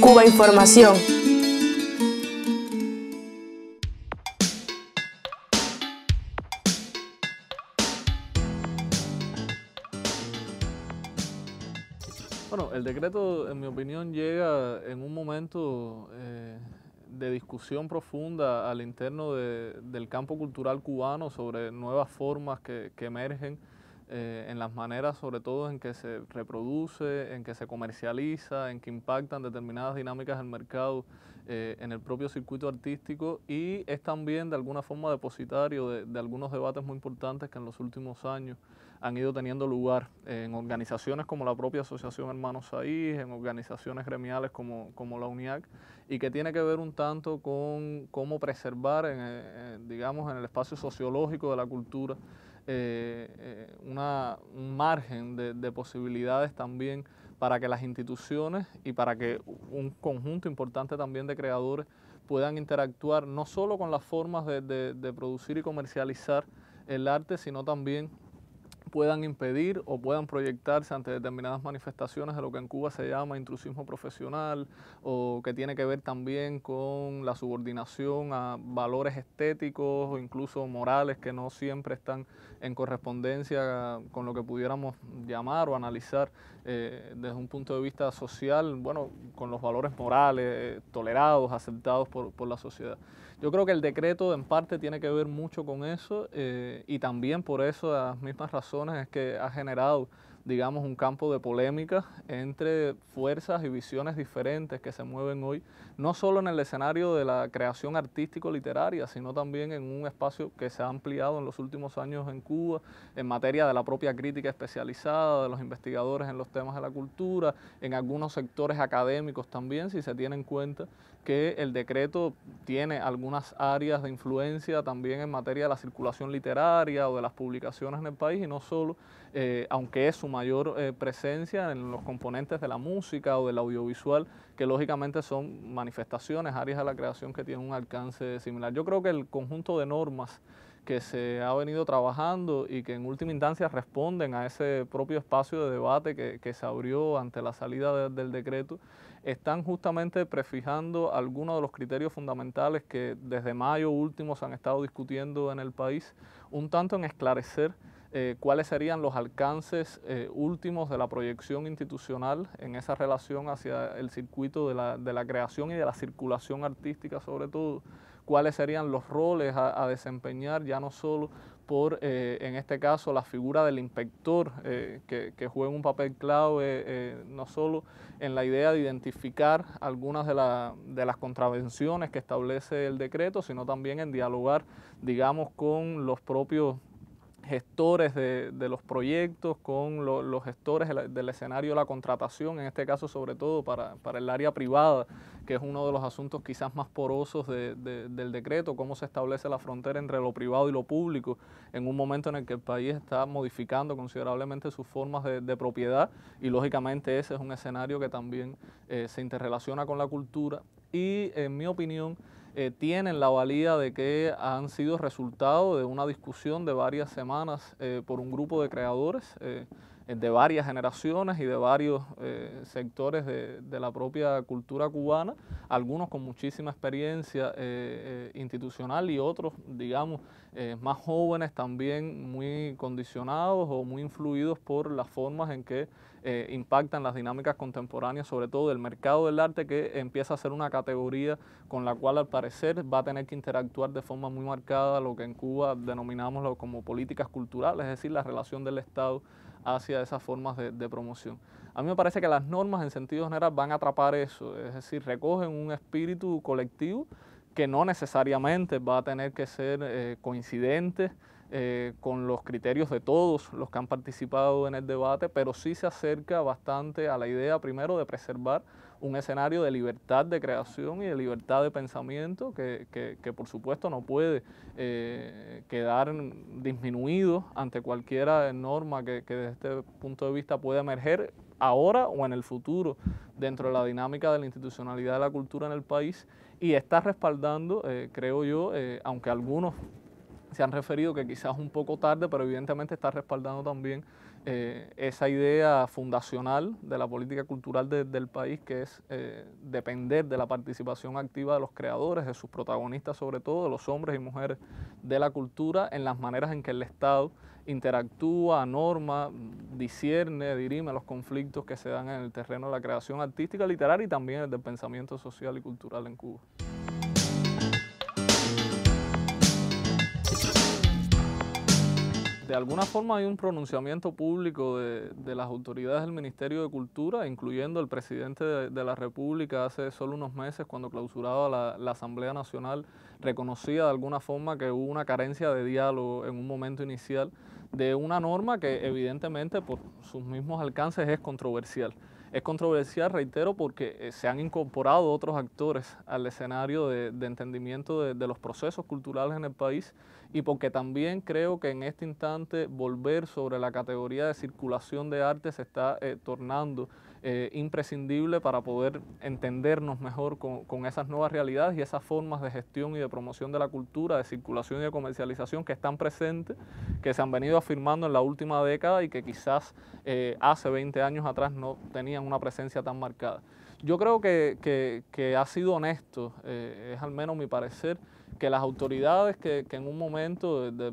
Cuba Información. Bueno, el decreto, en mi opinión, llega en un momento eh, de discusión profunda al interno del campo cultural cubano sobre nuevas formas que emergen eh, en las maneras sobre todo en que se reproduce, en que se comercializa, en que impactan determinadas dinámicas del mercado eh, en el propio circuito artístico y es también de alguna forma depositario de, algunos debates muy importantes que en los últimos años han ido teniendo lugar eh, en organizaciones como la propia Asociación Hermanos Saís, en organizaciones gremiales como, la UNIAC y que tiene que ver un tanto con cómo preservar, digamos, en el espacio sociológico de la cultura eh, eh, una, un margen de, posibilidades también para que las instituciones y para que un conjunto importante también de creadores puedan interactuar no solo con las formas de producir y comercializar el arte, sino también puedan impedir o puedan proyectarse ante determinadas manifestaciones de lo que en Cuba se llama intrusismo profesional o que tiene que ver también con la subordinación a valores estéticos o incluso morales que no siempre están en correspondencia con lo que pudiéramos llamar o analizar eh, desde un punto de vista social, bueno, con los valores morales eh, tolerados, aceptados por, la sociedad. Yo creo que el decreto en parte tiene que ver mucho con eso eh, y también por eso, las mismas razones, es que ha generado, digamos, un campo de polémica entre fuerzas y visiones diferentes que se mueven hoy, no solo en el escenario de la creación artístico-literaria, sino también en un espacio que se ha ampliado en los últimos años en Cuba, en materia de la propia crítica especializada, de los investigadores en los temas de la cultura, en algunos sectores académicos también, si se tiene en cuenta que el decreto tiene algunas áreas de influencia también en materia de la circulación literaria o de las publicaciones en el país y no solo, eh, aunque es su mayor eh, presencia en los componentes de la música o del audiovisual, que lógicamente son manifestaciones, áreas de la creación que tienen un alcance similar. Yo creo que el conjunto de normas que se ha venido trabajando y que en última instancia responden a ese propio espacio de debate que, se abrió ante la salida del decreto, están justamente prefijando algunos de los criterios fundamentales que desde mayo último se han estado discutiendo en el país, un tanto en esclarecer eh, cuáles serían los alcances eh, últimos de la proyección institucional en esa relación hacia el circuito de la creación y de la circulación artística sobre todo cuáles serían los roles a, desempeñar, ya no solo por, eh, en este caso, la figura del inspector, eh, que, juega un papel clave eh, no solo en la idea de identificar algunas de, la, de, las contravenciones que establece el decreto, sino también en dialogar, digamos, con los propios gestores de, los proyectos, con los gestores del, escenario de la contratación, en este caso sobre todo para, el área privada, que es uno de los asuntos quizás más porosos del decreto, cómo se establece la frontera entre lo privado y lo público en un momento en el que el país está modificando considerablemente sus formas de, propiedad y lógicamente ese es un escenario que también eh, se interrelaciona con la cultura y en mi opinión, eh, tienen la valía de que han sido resultado de una discusión de varias semanas eh, por un grupo de creadores. Eh, eh, de varias generaciones y de varios eh, sectores de, la propia cultura cubana, algunos con muchísima experiencia eh, institucional y otros, digamos, más jóvenes también muy condicionados o muy influidos por las formas en que impactan las dinámicas contemporáneas, sobre todo del mercado del arte, que empieza a ser una categoría con la cual al parecer va a tener que interactuar de forma muy marcada lo que en Cuba denominamos como políticas culturales, es decir, la relación del Estado hacia esas formas de, promoción. A mí me parece que las normas en sentido general van a atrapar eso, es decir, recogen un espíritu colectivo que no necesariamente va a tener que ser eh, coincidente eh, con los criterios de todos los que han participado en el debate, pero sí se acerca bastante a la idea primero de preservar un escenario de libertad de creación y de libertad de pensamiento que, por supuesto no puede eh, quedar disminuido ante cualquiera norma que, desde este punto de vista pueda emerger ahora o en el futuro dentro de la dinámica de la institucionalidad de la cultura en el país y está respaldando, eh, creo yo, eh, aunque algunos se han referido que quizás un poco tarde, pero evidentemente está respaldando también eh, esa idea fundacional de la política cultural del país, que es eh, depender de la participación activa de los creadores, de sus protagonistas sobre todo, de los hombres y mujeres de la cultura, en las maneras en que el Estado interactúa, norma, discierne, dirime los conflictos que se dan en el terreno de la creación artística, literaria y también del pensamiento social y cultural en Cuba. de alguna forma hay un pronunciamiento público de, las autoridades del Ministerio de Cultura, incluyendo el presidente de, la República hace solo unos meses cuando clausuraba la, Asamblea Nacional, reconocía de alguna forma que hubo una carencia de diálogo en un momento inicial de una norma que evidentemente por sus mismos alcances es controversial. Es controversial, reitero, porque eh, se han incorporado otros actores al escenario de, entendimiento de, los procesos culturales en el país y porque también creo que en este instante volver sobre la categoría de circulación de arte se está eh, tornando eh, imprescindible para poder entendernos mejor con, esas nuevas realidades y esas formas de gestión y de promoción de la cultura, de circulación y de comercialización que están presentes, que se han venido afirmando en la última década y que quizás eh, hace 20 años atrás no tenían una presencia tan marcada. Yo creo que, que, ha sido honesto, eh, es al menos mi parecer, que las autoridades que, en un momento de,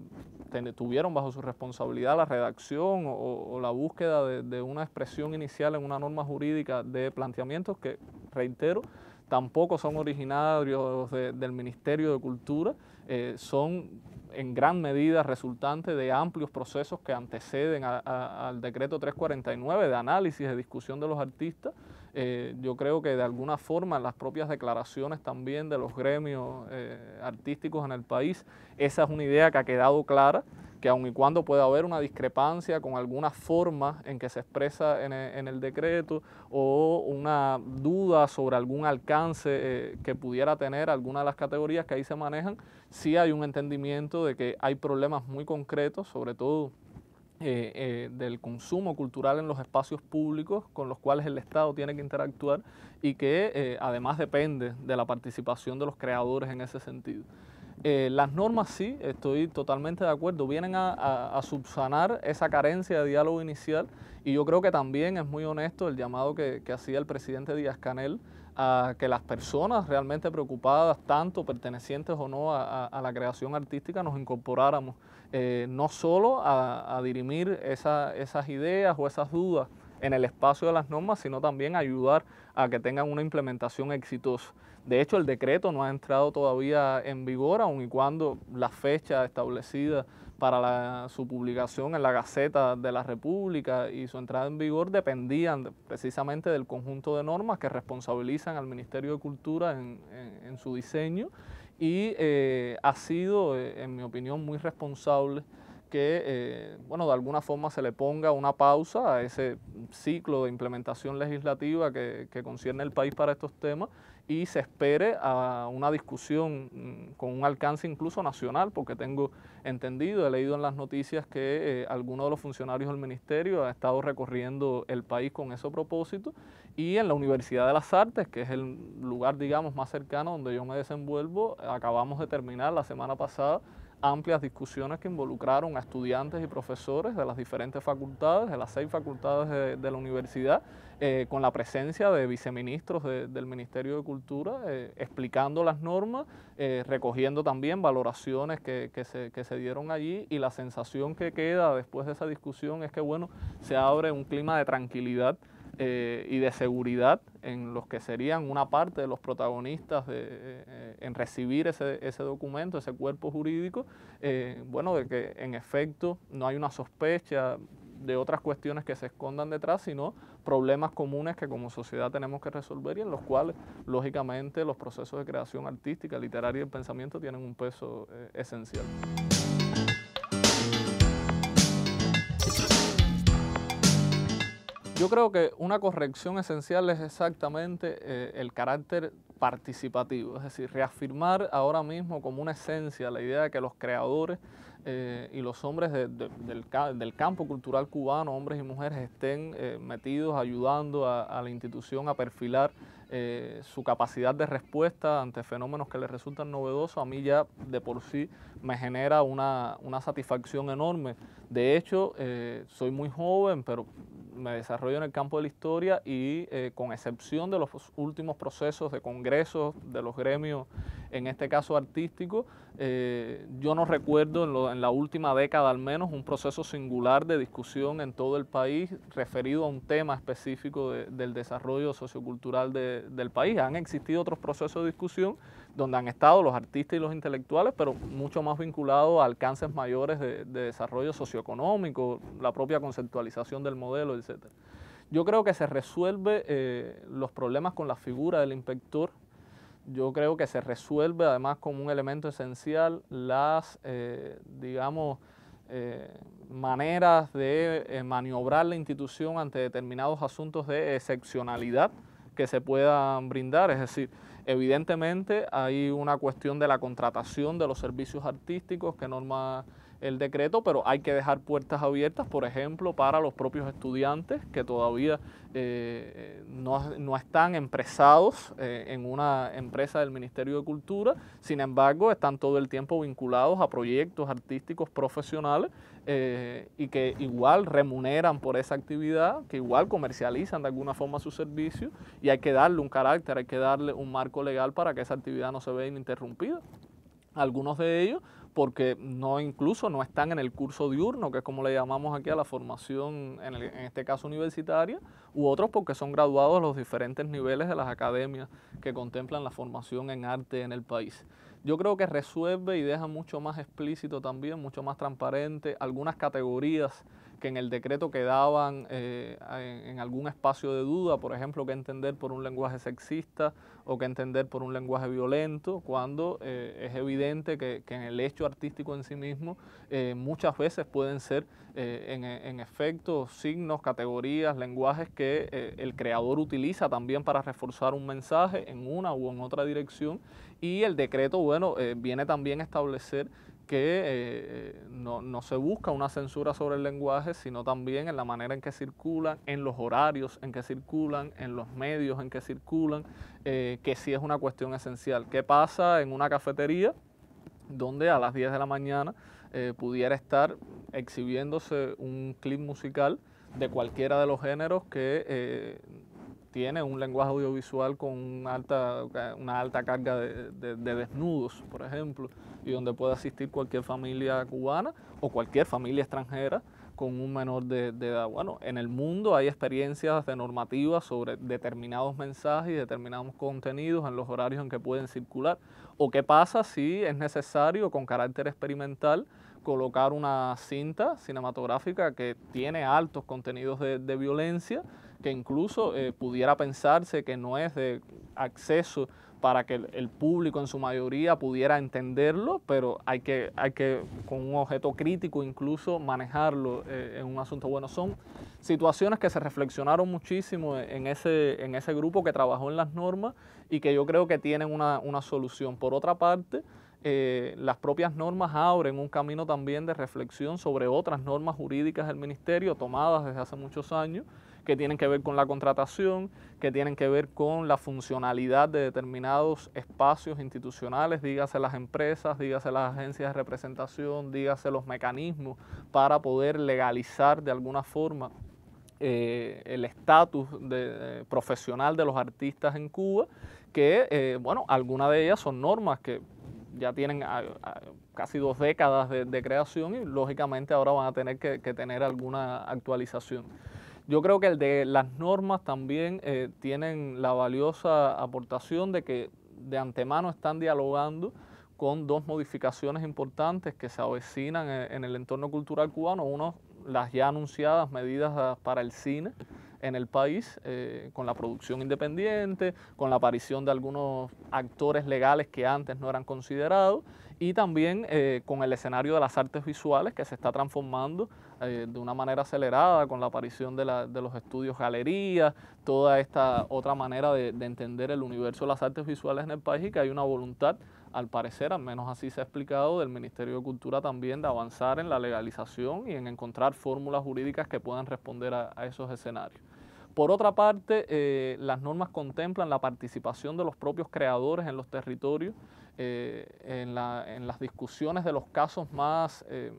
tuvieron bajo su responsabilidad la redacción o, la búsqueda de, una expresión inicial en una norma jurídica de planteamientos que, reitero, tampoco son originarios del Ministerio de Cultura, eh, son en gran medida resultantes de amplios procesos que anteceden al decreto 349 de análisis, y discusión de los artistas, eh, yo creo que de alguna forma las propias declaraciones también de los gremios eh, artísticos en el país, esa es una idea que ha quedado clara, que aun y cuando pueda haber una discrepancia con alguna forma en que se expresa en e, el, decreto o una duda sobre algún alcance eh, que pudiera tener alguna de las categorías que ahí se manejan, sí hay un entendimiento de que hay problemas muy concretos, sobre todo eh, eh, del consumo cultural en los espacios públicos con los cuales el Estado tiene que interactuar y que eh, además depende de la participación de los creadores en ese sentido. las normas sí, estoy totalmente de acuerdo, vienen a, subsanar esa carencia de diálogo inicial y yo creo que también es muy honesto el llamado que hacía el presidente Díaz Canel a que las personas realmente preocupadas, tanto pertenecientes o no a, la creación artística, nos incorporáramos, eh, no solo a, dirimir esas ideas o esas dudas en el espacio de las normas, sino también ayudar a que tengan una implementación exitosa. De hecho, el decreto no ha entrado todavía en vigor, aun y cuando la fecha establecida para su publicación en la Gaceta de la República y su entrada en vigor dependían precisamente del conjunto de normas que responsabilizan al Ministerio de Cultura en, su diseño y eh, ha sido, eh, en mi opinión, muy responsable que, eh, bueno, de alguna forma se le ponga una pausa a ese ciclo de implementación legislativa que concierne el país para estos temas y se espere a una discusión mm, con un alcance incluso nacional, porque tengo entendido, he leído en las noticias que eh, alguno de los funcionarios del ministerio ha estado recorriendo el país con ese propósito, y en la Universidad de las Artes, que es el lugar, digamos, más cercano donde yo me desenvuelvo, acabamos de terminar la semana pasada amplias discusiones que involucraron a estudiantes y profesores de las diferentes facultades, de las seis facultades de, la universidad, eh, con la presencia de viceministros del Ministerio de Cultura, eh, explicando las normas, eh, recogiendo también valoraciones que, se, que, se, dieron allí y la sensación que queda después de esa discusión es que, bueno, se abre un clima de tranquilidad eh, y de seguridad en los que serían una parte de los protagonistas eh, en recibir ese, documento, ese cuerpo jurídico, eh, bueno, de que en efecto no hay una sospecha de otras cuestiones que se escondan detrás, sino problemas comunes que como sociedad tenemos que resolver y en los cuales, lógicamente, los procesos de creación artística, literaria y el pensamiento tienen un peso esencial. Yo creo que una corrección esencial es exactamente eh, el carácter participativo, es decir, reafirmar ahora mismo como una esencia la idea de que los creadores eh, y los hombres del, campo cultural cubano, hombres y mujeres, estén eh, metidos ayudando a, la institución a perfilar su capacidad de respuesta ante fenómenos que les resultan novedosos, a mí ya de por sí me genera una satisfacción enorme. De hecho, soy muy joven, pero me desarrollo en el campo de la historia y eh, con excepción de los últimos procesos de congresos de los gremios en este caso artístico, eh, yo no recuerdo en, la última década al menos un proceso singular de discusión en todo el país referido a un tema específico del desarrollo sociocultural del país. Han existido otros procesos de discusión donde han estado los artistas y los intelectuales, pero mucho más vinculados a alcances mayores de, desarrollo socioeconómico, la propia conceptualización del modelo, etc. Yo creo que se resuelve eh, los problemas con la figura del inspector yo creo que se resuelve además como un elemento esencial las, eh, digamos, eh, maneras de eh, maniobrar la institución ante determinados asuntos de excepcionalidad que se puedan brindar. Es decir, evidentemente hay una cuestión de la contratación de los servicios artísticos que norma el decreto, pero hay que dejar puertas abiertas, por ejemplo, para los propios estudiantes que todavía eh, no, están empresados eh, en una empresa del Ministerio de Cultura, sin embargo, están todo el tiempo vinculados a proyectos artísticos profesionales eh, y que igual remuneran por esa actividad, que igual comercializan de alguna forma su servicio y hay que darle un carácter, hay que darle un marco legal para que esa actividad no se vea ininterrumpida. Algunos de ellos porque no incluso no están en el curso diurno, que es como le llamamos aquí a la formación, en, en, este caso universitaria, u otros porque son graduados de los diferentes niveles de las academias que contemplan la formación en arte en el país. Yo creo que resuelve y deja mucho más explícito también, mucho más transparente algunas categorías que en el decreto quedaban eh, en, algún espacio de duda, por ejemplo, que entender por un lenguaje sexista o que entender por un lenguaje violento, cuando eh, es evidente que, en el hecho artístico en sí mismo eh, muchas veces pueden ser en, en, efecto signos, categorías, lenguajes que el creador utiliza también para reforzar un mensaje en una u en otra dirección y el decreto, bueno, viene también a establecer que eh, no, se busca una censura sobre el lenguaje, sino también en la manera en que circulan, en los horarios en que circulan, en los medios en que circulan, eh, que sí es una cuestión esencial. ¿Qué pasa en una cafetería donde a las 10 de la mañana eh, pudiera estar exhibiéndose un clip musical de cualquiera de los géneros que tiene un lenguaje audiovisual con una alta, una alta carga de, desnudos, por ejemplo, y donde puede asistir cualquier familia cubana o cualquier familia extranjera con un menor de, de edad. Bueno, en el mundo hay experiencias de normativas sobre determinados mensajes y determinados contenidos en los horarios en que pueden circular. O qué pasa si es necesario con carácter experimental colocar una cinta cinematográfica que tiene altos contenidos de violencia que incluso eh, pudiera pensarse que no es de acceso para que el, público en su mayoría pudiera entenderlo, pero hay que, hay que con un objeto crítico incluso manejarlo eh, en un asunto bueno. Son situaciones que se reflexionaron muchísimo en ese, en ese grupo que trabajó en las normas y que yo creo que tienen una, solución. Por otra parte, eh, las propias normas abren un camino también de reflexión sobre otras normas jurídicas del Ministerio tomadas desde hace muchos años que tienen que ver con la contratación, que tienen que ver con la funcionalidad de determinados espacios institucionales, dígase las empresas, dígase las agencias de representación, dígase los mecanismos para poder legalizar de alguna forma eh, el estatus de eh, profesional de los artistas en Cuba, que, eh, bueno, algunas de ellas son normas que ya tienen ah, ah, casi dos décadas de, creación y lógicamente ahora van a tener que tener alguna actualización. Yo creo que el de las normas también eh, tienen la valiosa aportación de que de antemano están dialogando con dos modificaciones importantes que se avecinan eh, en, el entorno cultural cubano. Uno, las ya anunciadas medidas ah, para el cine, en el país, eh, con la producción independiente, con la aparición de algunos actores legales que antes no eran considerados y también eh, con el escenario de las artes visuales que se está transformando eh, de una manera acelerada con la aparición de, la, de los estudios galerías, toda esta otra manera de, entender el universo de las artes visuales en el país y que hay una voluntad al parecer, al menos así se ha explicado, del Ministerio de Cultura también de avanzar en la legalización y en encontrar fórmulas jurídicas que puedan responder a esos escenarios. Por otra parte, eh, las normas contemplan la participación de los propios creadores en los territorios, eh, en, las discusiones de los casos más, eh,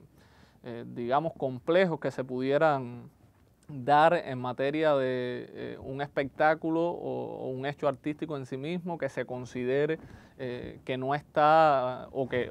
digamos, complejos que se pudieran dar en materia de eh, un espectáculo o, un hecho artístico en sí mismo que se considere eh, que no está o que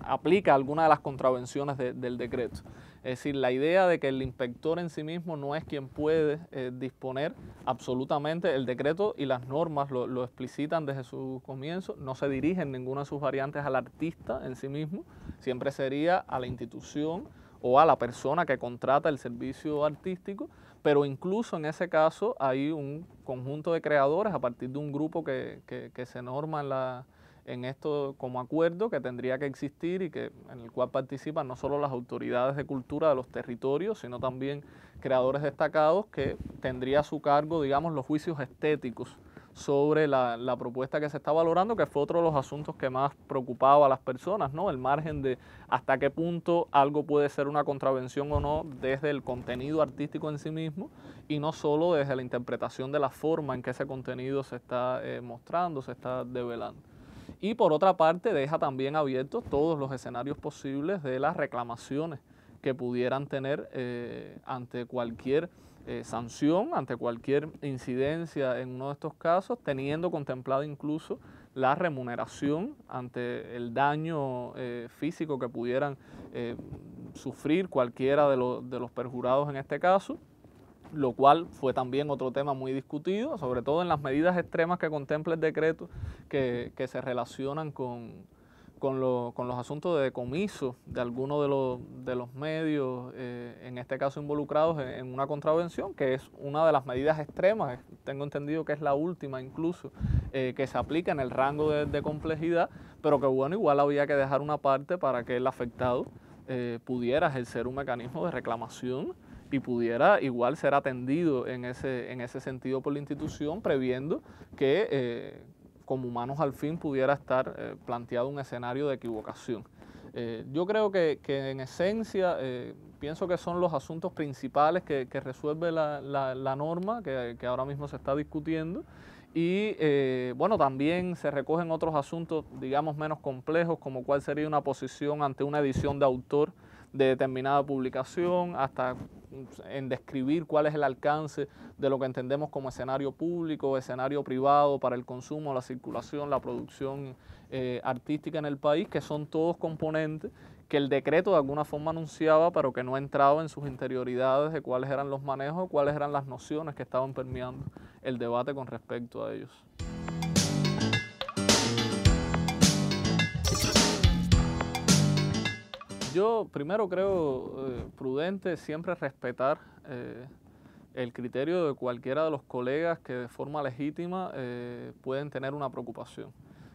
aplica alguna de las contravenciones del decreto. Es decir, la idea de que el inspector en sí mismo no es quien puede eh, disponer absolutamente el decreto y las normas lo, lo, explicitan desde su comienzo, no se dirigen ninguna de sus variantes al artista en sí mismo, siempre sería a la institución o a la persona que contrata el servicio artístico, pero incluso en ese caso hay un conjunto de creadores a partir de un grupo que, se norma en, en esto como acuerdo que tendría que existir y que en el cual participan no solo las autoridades de cultura de los territorios, sino también creadores destacados que tendría a su cargo, digamos, los juicios estéticos sobre la, propuesta que se está valorando, que fue otro de los asuntos que más preocupaba a las personas, ¿no? El margen de hasta qué punto algo puede ser una contravención o no desde el contenido artístico en sí mismo y no solo desde la interpretación de la forma en que ese contenido se está eh, mostrando, se está develando. Y por otra parte, deja también abiertos todos los escenarios posibles de las reclamaciones que pudieran tener eh, ante cualquier eh, sanción ante cualquier incidencia en uno de estos casos, teniendo contemplado incluso la remuneración ante el daño eh, físico que pudieran eh, sufrir cualquiera de, de los perjurados en este caso lo cual fue también otro tema muy discutido, sobre todo en las medidas extremas que contempla el decreto que se relacionan con, con, los asuntos de decomiso de algunos de los, medios, eh, en este caso involucrados en, una contravención, que es una de las medidas extremas, tengo entendido que es la última incluso, eh, que se aplica en el rango de, complejidad, pero que bueno, igual había que dejar una parte para que el afectado eh, pudiera ejercer un mecanismo de reclamación y pudiera igual ser atendido en ese sentido por la institución, previendo que como humanos al fin pudiera estar eh, planteado un escenario de equivocación. Eh, yo creo que, en esencia eh, pienso que son los asuntos principales que, resuelve la, norma que, que, ahora mismo se está discutiendo. Y bueno, también se recogen otros asuntos, digamos, menos complejos, como cuál sería una posición ante una edición de autor de determinada publicación, hasta en describir cuál es el alcance de lo que entendemos como escenario público, escenario privado para el consumo, la circulación, la producción eh, artística en el país, que son todos componentes que el decreto de alguna forma anunciaba, pero que no entraba en sus interioridades de cuáles eran los manejos, cuáles eran las nociones que estaban permeando el debate con respecto a ellos. Yo primero creo eh, prudente siempre respetar eh, el criterio de cualquiera de los colegas que de forma legítima eh, pueden tener una preocupación.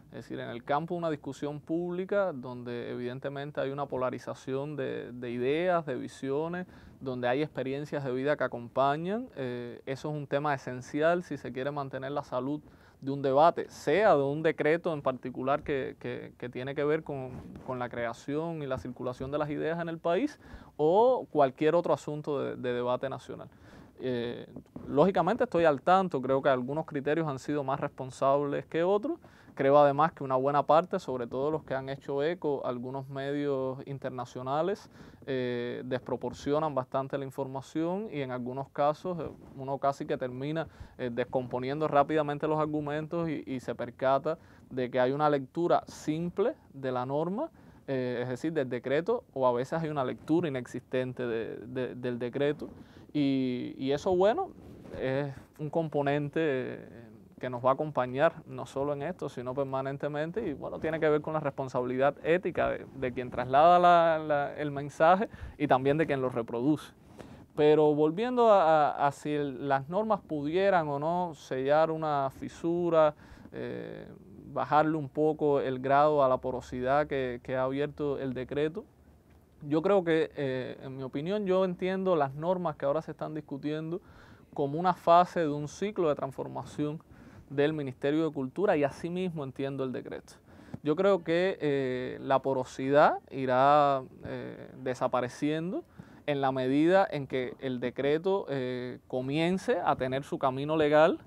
Es decir, en el campo una discusión pública donde evidentemente hay una polarización de, ideas, de visiones, donde hay experiencias de vida que acompañan. eso es un tema esencial si se quiere mantener la salud de un debate, sea de un decreto en particular que, que, tiene que ver con, la creación y la circulación de las ideas en el país, o cualquier otro asunto de debate nacional. Eh, lógicamente estoy al tanto, creo que algunos criterios han sido más responsables que otros. Creo además que una buena parte, sobre todo los que han hecho eco, algunos medios internacionales eh, desproporcionan bastante la información y en algunos casos eh, uno casi que termina descomponiendo rápidamente los argumentos y, se percata de que hay una lectura simple de la norma. es decir, del decreto, o a veces hay una lectura inexistente del decreto. Y, eso, bueno, es un componente que nos va a acompañar no solo en esto, sino permanentemente y bueno, tiene que ver con la responsabilidad ética de, quien traslada el mensaje y también de quien lo reproduce. Pero volviendo a, si las normas pudieran o no sellar una fisura, eh, bajarle un poco el grado a la porosidad que ha abierto el decreto, yo creo que, eh, en mi opinión, yo entiendo las normas que ahora se están discutiendo como una fase de un ciclo de transformación del Ministerio de Cultura y asimismo entiendo el decreto. Yo creo que eh, la porosidad irá eh, desapareciendo en la medida en que el decreto comience a tener su camino legal,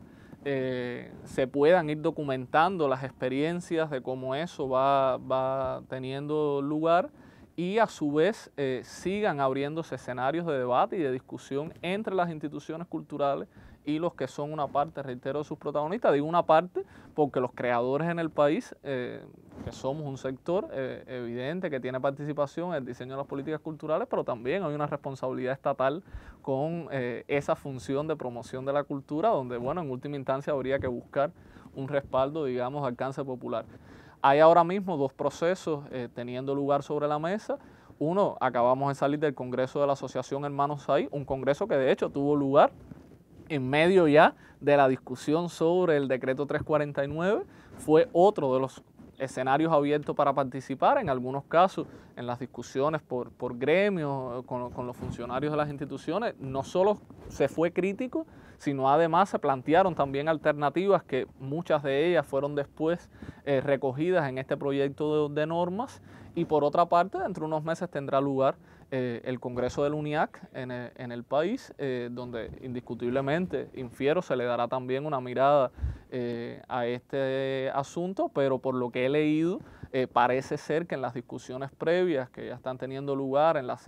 se puedan ir documentando las experiencias de cómo eso va teniendo lugar y a su vez eh, sigan abriéndose escenarios de debate y de discusión entre las instituciones culturales y los que son una parte, reitero, de sus protagonistas. Digo una parte porque los creadores en el país, eh, que somos un sector eh, evidente que tiene participación en el diseño de las políticas culturales, pero también hay una responsabilidad estatal con esa función de promoción de la cultura, donde, bueno, en última instancia habría que buscar un respaldo, digamos, alcance popular. Hay ahora mismo dos procesos eh, teniendo lugar sobre la mesa. Uno, acabamos de salir del Congreso de la Asociación Hermanos Ahí, un congreso que de hecho tuvo lugar en medio ya de la discusión sobre el decreto 349, fue otro de los escenarios abiertos para participar, en algunos casos en las discusiones por, por gremios, con, los funcionarios de las instituciones, no solo se fue crítico, sino además se plantearon también alternativas que muchas de ellas fueron después eh, recogidas en este proyecto de normas y por otra parte, dentro de unos meses tendrá lugar eh, el Congreso del UNIAC en el, país, eh, donde indiscutiblemente, infiero, se le dará también una mirada eh, a este asunto, pero por lo que he leído, eh, parece ser que en las discusiones previas que ya están teniendo lugar en las,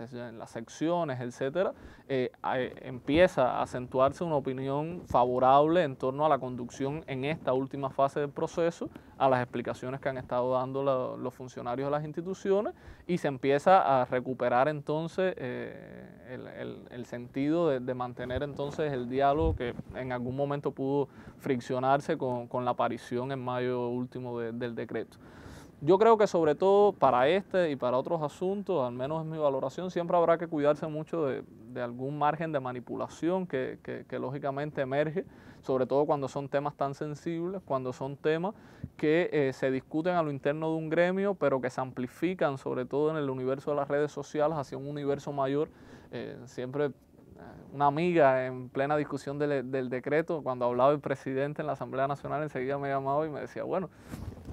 secciones, etcétera, eh, eh, empieza a acentuarse una opinión favorable en torno a la conducción en esta última fase del proceso, a las explicaciones que han estado dando los funcionarios de las instituciones y se empieza a recuperar entonces el, sentido de, mantener entonces el diálogo que en algún momento pudo friccionarse con, la aparición en mayo último del decreto. Yo creo que sobre todo para este y para otros asuntos, al menos es mi valoración, siempre habrá que cuidarse mucho de, algún margen de manipulación que, lógicamente emerge, sobre todo cuando son temas tan sensibles, cuando son temas que eh, se discuten a lo interno de un gremio, pero que se amplifican sobre todo en el universo de las redes sociales hacia un universo mayor. Eh, siempre eh, una amiga en plena discusión del, del, decreto, cuando hablaba el presidente en la Asamblea Nacional, enseguida me llamaba y me decía, bueno,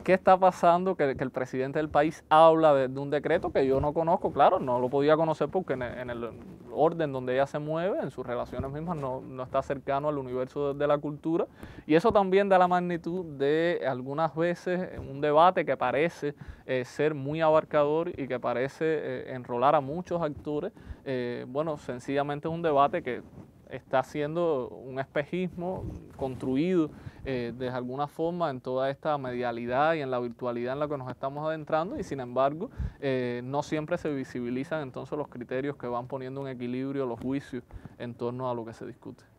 ¿Qué está pasando? Que, el presidente del país habla de, un decreto que yo no conozco, claro, no lo podía conocer porque en e, el, orden donde ella se mueve, en sus relaciones mismas, no, está cercano al universo de, la cultura. Y eso también da la magnitud de algunas veces eh, un debate que parece eh, ser muy abarcador y que parece eh, enrolar a muchos actores. bueno, sencillamente es un debate que está haciendo un espejismo construido eh, de alguna forma en toda esta medialidad y en la virtualidad en la que nos estamos adentrando y sin embargo eh, no siempre se visibilizan entonces los criterios que van poniendo en equilibrio los juicios en torno a lo que se discute.